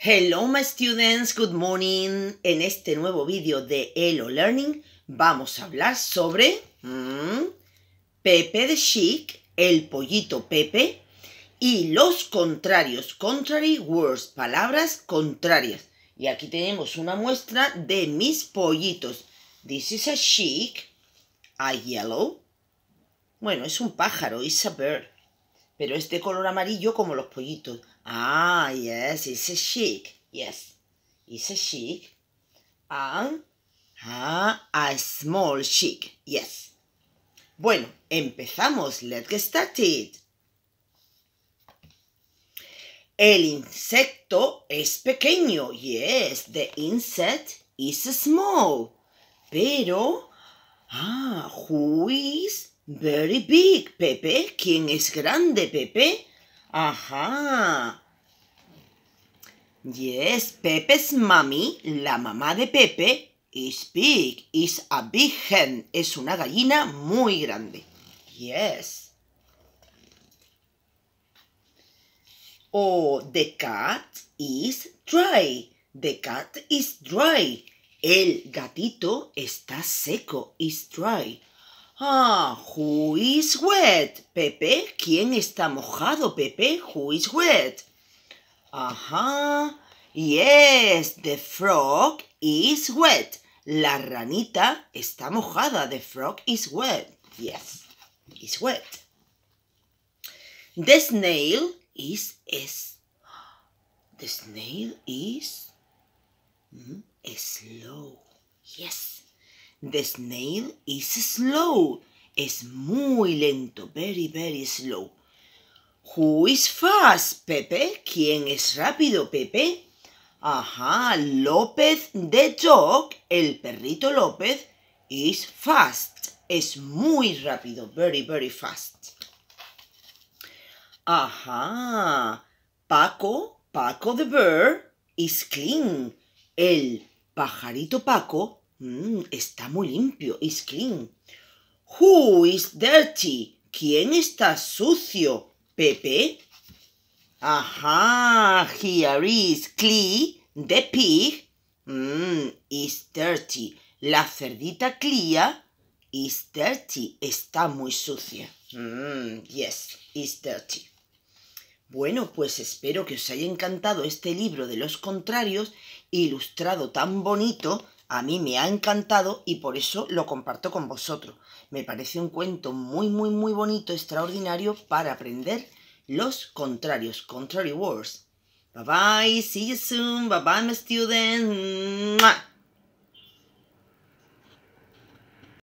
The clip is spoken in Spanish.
Hello my students, good morning. En este nuevo vídeo de Hello Learning vamos a hablar sobre mm, Pepe de Chic, el pollito Pepe y los contrarios, contrary words, palabras contrarias. Y aquí tenemos una muestra de mis pollitos. This is a chic, a yellow. Bueno, es un pájaro, it's a bird pero es de color amarillo como los pollitos. Ah, yes, it's a chic. Yes, it's a chic. And, ah, a small chic. Yes. Bueno, empezamos. Let's get started. El insecto es pequeño. Yes, the insect is small. Pero, ah, who is Very big, Pepe. ¿Quién es grande, Pepe? Ajá. Yes, Pepe's mommy, la mamá de Pepe, is big, is a big hen. Es una gallina muy grande. Yes. Oh, the cat is dry. The cat is dry. El gatito está seco, is dry. Ah, who is wet? Pepe, ¿quién está mojado, Pepe? Who is wet? Ajá. Yes, the frog is wet. La ranita está mojada. The frog is wet. Yes, is wet. The snail is es. The snail is mm, slow. Yes. The snail is slow. Es muy lento. Very, very slow. Who is fast, Pepe? ¿Quién es rápido, Pepe? Ajá, López the dog, el perrito López, is fast. Es muy rápido. Very, very fast. Ajá. Paco, Paco the bird, is clean. El pajarito Paco Mm, está muy limpio. Is clean. Who is dirty? ¿Quién está sucio? Pepe. Ajá. Here is Clee, the pig. Mmm, is dirty. La cerdita Clea is dirty. Está muy sucia. Mm, yes, is dirty. Bueno, pues espero que os haya encantado este libro de los contrarios, ilustrado tan bonito a mí me ha encantado y por eso lo comparto con vosotros. Me parece un cuento muy, muy, muy bonito, extraordinario para aprender los contrarios, contrary words. Bye bye, see you soon, bye bye, my students.